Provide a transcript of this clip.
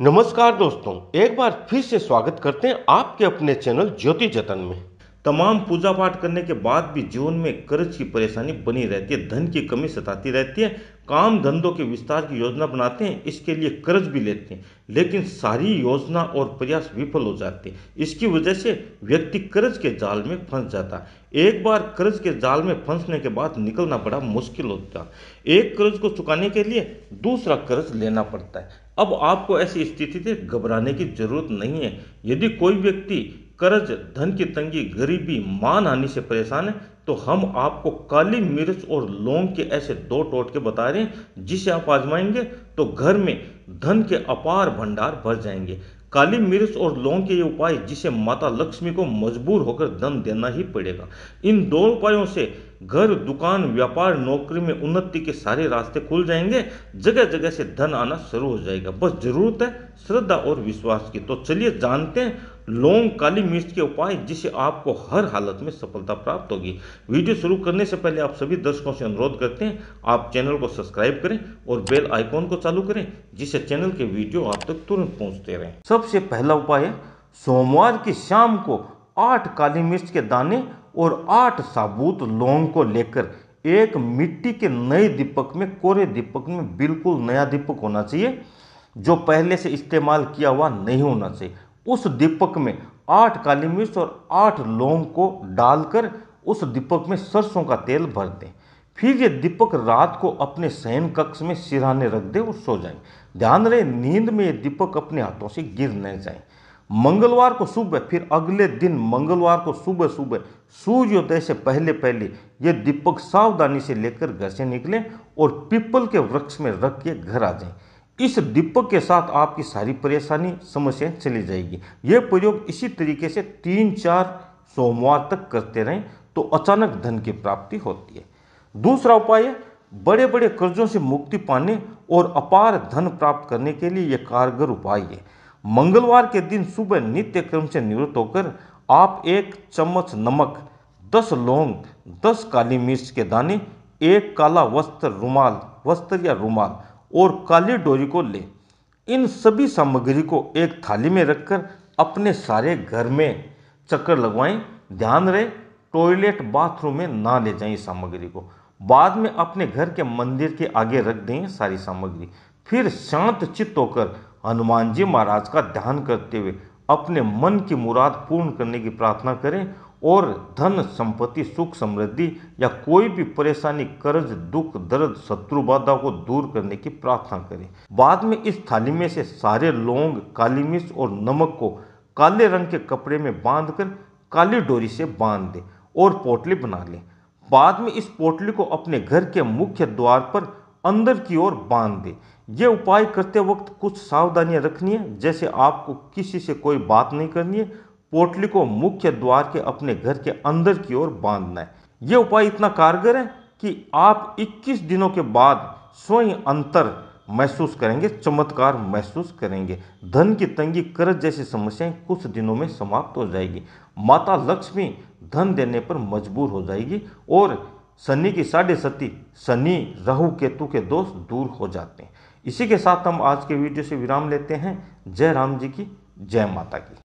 नमस्कार दोस्तों एक बार फिर से स्वागत करते हैं आपके अपने चैनल ज्योति जतन में तमाम पूजा पाठ करने के बाद भी जीवन में कर्ज की परेशानी बनी रहती है धन की कमी सताती रहती है काम धंधों के विस्तार की योजना बनाते हैं इसके लिए कर्ज भी लेते हैं लेकिन सारी योजना और प्रयास विफल हो जाते हैं इसकी वजह से व्यक्ति कर्ज के जाल में फंस जाता एक बार कर्ज के जाल में फंसने के बाद निकलना बड़ा मुश्किल होता एक कर्ज को चुकाने के लिए दूसरा कर्ज लेना पड़ता है अब आपको ऐसी स्थिति से घबराने की जरूरत नहीं है यदि कोई व्यक्ति कर्ज धन की तंगी गरीबी मान हानि से परेशान है तो हम आपको काली मिर्च और लौंग के ऐसे दो टोटके बता रहे हैं जिसे आप आजमाएंगे तो घर में धन के अपार भंडार भर जाएंगे काली मिर्च और लौंग के ये उपाय जिसे माता लक्ष्मी को मजबूर होकर धन देना ही पड़ेगा इन दो उपायों से घर दुकान व्यापार नौकरी में उन्नति के सारे रास्ते खुल जाएंगे जगह जगह से धन आना शुरू हो जाएगा बस जरूरत है श्रद्धा और विश्वास की तो चलिए जानते हैं लौंग काली मिर्च के उपाय जिसे आपको हर हालत में सफलता प्राप्त होगी वीडियो शुरू करने से पहले आप सभी दर्शकों से अनुरोध करते हैं आप चैनल को सब्सक्राइब करें और बेल आइकॉन को चालू करें जिससे चैनल के वीडियो आप तक तुरंत पहुंचते रहें सबसे पहला उपाय है सोमवार की शाम को आठ काली मिर्च के दाने और आठ साबुत लौंग को लेकर एक मिट्टी के नए दीपक में कोरे दीपक में बिल्कुल नया दीपक होना चाहिए जो पहले से इस्तेमाल किया हुआ नहीं होना चाहिए उस दीपक में आठ काली मिर्च और आठ लौंग को डालकर उस दीपक में सरसों का तेल भर दें फिर ये दीपक रात को अपने शयन कक्ष में सिराने रख दें और सो जाएं ध्यान रहे नींद में ये दीपक अपने हाथों से गिर न जाए मंगलवार को सुबह फिर अगले दिन मंगलवार को सुबह सुबह सूर्योदय से पहले पहले ये दीपक सावधानी से लेकर घर से निकलें और पीपल के वृक्ष में रख के घर आ जाएं इस दीपक के साथ आपकी सारी परेशानी समस्याएं चली जाएगी ये प्रयोग इसी तरीके से तीन चार सोमवार तक करते रहें तो अचानक धन की प्राप्ति होती है दूसरा उपाय है बड़े बड़े कर्जों से मुक्ति पाने और अपार धन प्राप्त करने के लिए यह कारगर उपाय है मंगलवार के दिन सुबह नित्य क्रम से निवृत्त होकर आप एक चम्मच नमक दस लौंग दस काली मिर्च के दाने एक काला वस्त्र रुमाल वस्त्र या रुमाल और काली डोरी को ले इन सभी सामग्री को एक थाली में रखकर अपने सारे घर में चक्कर लगवाएं ध्यान रहे टॉयलेट बाथरूम में ना ले जाएं सामग्री को बाद में अपने घर के मंदिर के आगे रख दें सारी सामग्री फिर शांत चित्त होकर हनुमान जी महाराज का ध्यान करते हुए अपने मन की मुराद पूर्ण करने की प्रार्थना करें और धन संपत्ति सुख समृद्धि या कोई भी परेशानी कर्ज दुख दर्द शत्रु बाधा को दूर करने की प्रार्थना करें बाद में इस थाली में से सारे लौंग काली मिर्च और नमक को काले रंग के कपड़े में बांधकर काली डोरी से बांध दें और पोटली बना लें बाद में इस पोटली को अपने घर के मुख्य द्वार पर अंदर की ओर बांध दे ये उपाय करते वक्त कुछ सावधानियां रखनी है जैसे आपको किसी से कोई बात नहीं करनी है पोटली को मुख्य द्वार के अपने घर के अंदर की ओर बांधना है ये उपाय इतना कारगर है कि आप 21 दिनों के बाद स्वयं अंतर महसूस करेंगे चमत्कार महसूस करेंगे धन की तंगी कर्ज जैसी समस्याएं कुछ दिनों में समाप्त हो जाएगी माता लक्ष्मी धन देने पर मजबूर हो जाएगी और शनि की साढ़े सती शनि राहु केतु के दोष दूर हो जाते हैं इसी के साथ हम आज के वीडियो से विराम लेते हैं जय राम जी की जय माता की